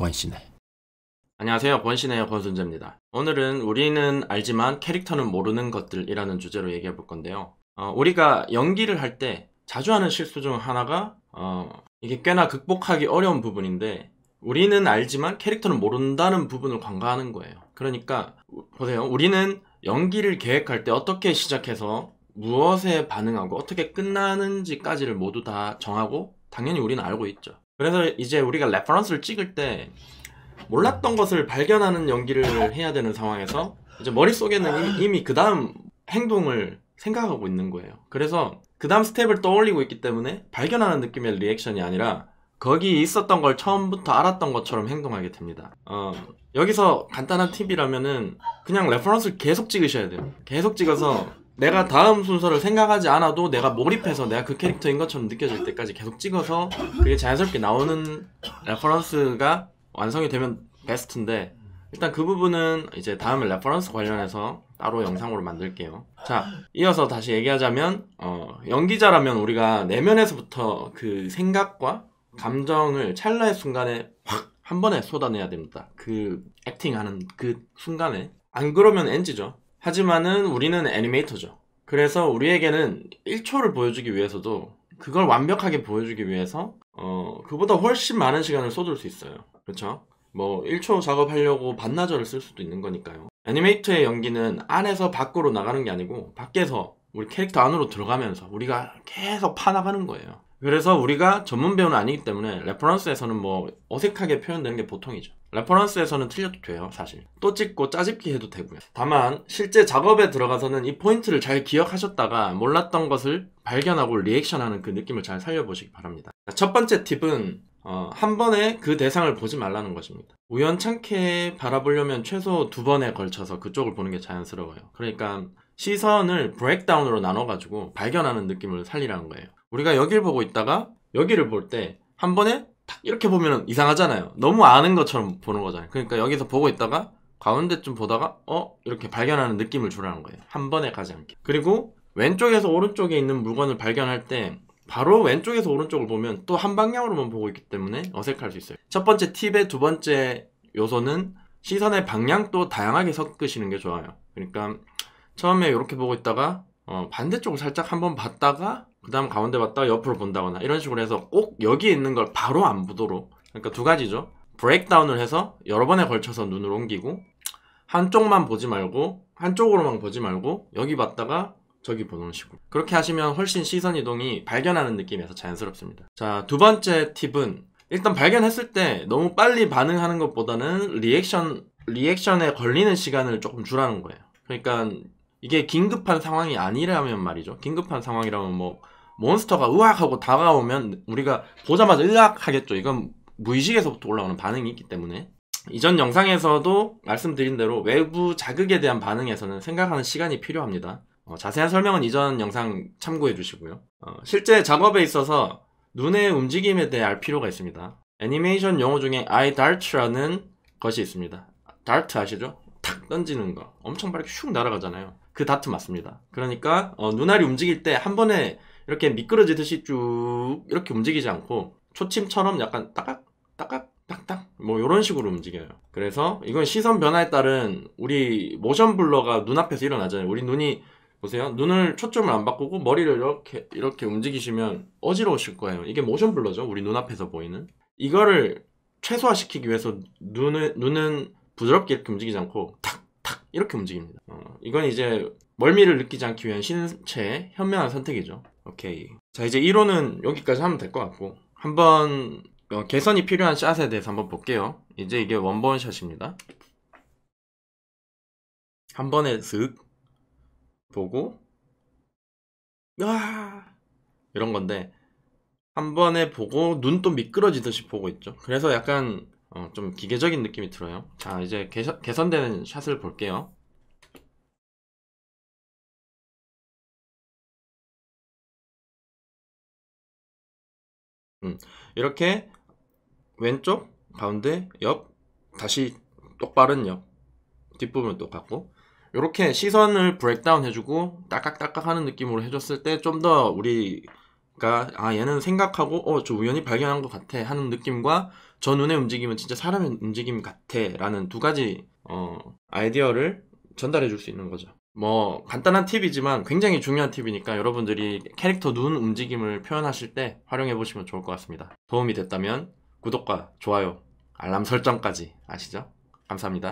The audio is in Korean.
권씨네. 안녕하세요. 권신혜의 권순재입니다. 오늘은 우리는 알지만 캐릭터는 모르는 것들이라는 주제로 얘기해 볼 건데요. 어, 우리가 연기를 할 때 자주 하는 실수 중 하나가 어, 이게 꽤나 극복하기 어려운 부분인데 우리는 알지만 캐릭터는 모른다는 부분을 관과하는 거예요. 그러니까 보세요. 우리는 연기를 계획할 때 어떻게 시작해서 무엇에 반응하고 어떻게 끝나는지까지를 모두 다 정하고 당연히 우리는 알고 있죠. 그래서 이제 우리가 레퍼런스를 찍을 때 몰랐던 것을 발견하는 연기를 해야 되는 상황에서 이제 머릿속에는 이미 그 다음 행동을 생각하고 있는 거예요. 그래서 그 다음 스텝을 떠올리고 있기 때문에 발견하는 느낌의 리액션이 아니라 거기 있었던 걸 처음부터 알았던 것처럼 행동하게 됩니다. 어, 여기서 간단한 팁이라면은 그냥 레퍼런스를 계속 찍으셔야 돼요. 계속 찍어서 내가 다음 순서를 생각하지 않아도 내가 몰입해서 내가 그 캐릭터인 것처럼 느껴질 때까지 계속 찍어서 그게 자연스럽게 나오는 레퍼런스가 완성이 되면 베스트인데 일단 그 부분은 이제 다음 레퍼런스 관련해서 따로 영상으로 만들게요. 자, 이어서 다시 얘기하자면 어, 연기자라면 우리가 내면에서부터 그 생각과 감정을 찰나의 순간에 확 한 번에 쏟아내야 됩니다. 그 액팅하는 그 순간에 안 그러면 NG죠. 하지만은 우리는 애니메이터죠. 그래서 우리에게는 1초를 보여주기 위해서도 그걸 완벽하게 보여주기 위해서 어, 그보다 훨씬 많은 시간을 쏟을 수 있어요. 그렇죠? 뭐 1초 작업하려고 반나절을 쓸 수도 있는 거니까요. 애니메이터의 연기는 안에서 밖으로 나가는 게 아니고 밖에서 우리 캐릭터 안으로 들어가면서 우리가 계속 파나가는 거예요. 그래서 우리가 전문 배우는 아니기 때문에 레퍼런스에서는 뭐 어색하게 표현되는 게 보통이죠. 레퍼런스에서는 틀려도 돼요 사실 또 찍고 짜집기 해도 되고요 다만 실제 작업에 들어가서는 이 포인트를 잘 기억하셨다가 몰랐던 것을 발견하고 리액션하는 그 느낌을 잘 살려보시기 바랍니다 첫 번째 팁은 어, 한 번에 그 대상을 보지 말라는 것입니다 우연찮게 바라보려면 최소 두 번에 걸쳐서 그쪽을 보는 게 자연스러워요 그러니까 시선을 브레이크다운으로 나눠가지고 발견하는 느낌을 살리라는 거예요 우리가 여기를 보고 있다가 여기를 볼 때 한 번에 이렇게 보면 이상하잖아요. 너무 아는 것처럼 보는 거잖아요. 그러니까 여기서 보고 있다가 가운데 쯤 보다가 어 이렇게 발견하는 느낌을 주라는 거예요. 한 번에 가지 않게. 그리고 왼쪽에서 오른쪽에 있는 물건을 발견할 때 바로 왼쪽에서 오른쪽을 보면 또 한 방향으로만 보고 있기 때문에 어색할 수 있어요. 첫 번째 팁의 두 번째 요소는 시선의 방향도 다양하게 섞으시는 게 좋아요. 그러니까 처음에 이렇게 보고 있다가 어, 반대쪽을 살짝 한번 봤다가 그 다음 가운데 봤다가 옆으로 본다거나 이런 식으로 해서 꼭 여기에 있는 걸 바로 안 보도록 그러니까 두 가지죠 브레이크다운을 해서 여러 번에 걸쳐서 눈을 옮기고 한쪽만 보지 말고 한쪽으로만 보지 말고 여기 봤다가 저기 보는 식으로 그렇게 하시면 훨씬 시선 이동이 발견하는 느낌에서 자연스럽습니다 자 두 번째 팁은 일단 발견했을 때 너무 빨리 반응하는 것보다는 리액션 리액션에 걸리는 시간을 조금 줄라는 거예요 그러니까 이게 긴급한 상황이 아니라면 말이죠 긴급한 상황이라면 뭐 몬스터가 으악 하고 다가오면 우리가 보자마자 으악 하겠죠. 이건 무의식에서부터 올라오는 반응이 있기 때문에 이전 영상에서도 말씀드린 대로 외부 자극에 대한 반응에서는 생각하는 시간이 필요합니다. 어, 자세한 설명은 이전 영상 참고해 주시고요. 어, 실제 작업에 있어서 눈의 움직임에 대해 알 필요가 있습니다. 애니메이션 용어 중에 i 아이 달트라는 것이 있습니다. 달트 아시죠? 탁 던지는 거 엄청 빠르게 슉 날아가잖아요. 그 다트 맞습니다. 그러니까 어, 눈알이 움직일 때 한 번에 이렇게 미끄러지듯이 쭉 이렇게 움직이지 않고 초침처럼 약간 딱딱 딱딱 딱딱 뭐 이런 식으로 움직여요. 그래서 이건 시선 변화에 따른 우리 모션 블러가 눈앞에서 일어나잖아요. 우리 눈이 보세요. 눈을 초점을 안 바꾸고 머리를 이렇게 이렇게 움직이시면 어지러우실 거예요. 이게 모션 블러죠. 우리 눈앞에서 보이는 이거를 최소화시키기 위해서 눈을 눈은 부드럽게 이렇게 움직이지 않고 탁 탁 이렇게 움직입니다. 어, 이건 이제 멀미를 느끼지 않기 위한 신체의 현명한 선택이죠. 오케이. 자, 이제 1호는 여기까지 하면 될 것 같고. 한번 어, 개선이 필요한 샷에 대해서 한번 볼게요. 이제 이게 원본 샷입니다. 한 번에 슥 보고 와 이런 건데 한 번에 보고 눈도 미끄러지듯이 보고 있죠. 그래서 약간 어, 좀 기계적인 느낌이 들어요. 자 이제 개선, 개선되는 샷을 볼게요. 음. 이렇게 왼쪽, 가운데, 옆, 다시 똑바른 옆, 뒷부분 똑같고 이렇게 시선을 브렉다운 해주고 딱딱딱딱 하는 느낌으로 해줬을 때 좀 더 우리가 아 얘는 생각하고 어 저 우연히 발견한 것 같아 하는 느낌과 저 눈의 움직임은 진짜 사람의 움직임 같아 라는 두 가지 어, 아이디어를 전달해 줄 수 있는 거죠. 뭐 간단한 팁이지만 굉장히 중요한 팁이니까 여러분들이 캐릭터 눈 움직임을 표현하실 때 활용해 보시면 좋을 것 같습니다. 도움이 됐다면 구독과 좋아요, 알람 설정까지 아시죠? 감사합니다.